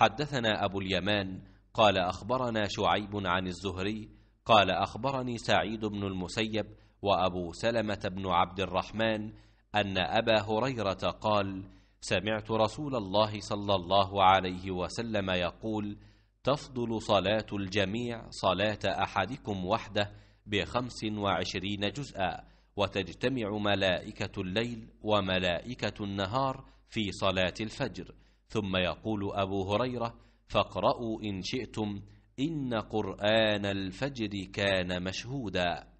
حدثنا أبو اليمان قال أخبرنا شعيب عن الزهري قال أخبرني سعيد بن المسيب وأبو سلمة بن عبد الرحمن أن أبا هريرة قال سمعت رسول الله صلى الله عليه وسلم يقول تفضل صلاة الجميع صلاة أحدكم وحده بخمس وعشرين جزءا وتجتمع ملائكة الليل وملائكة النهار في صلاة الفجر ثم يقول أبو هريرة فاقرأوا إن شئتم إن قرآن الفجر كان مشهودا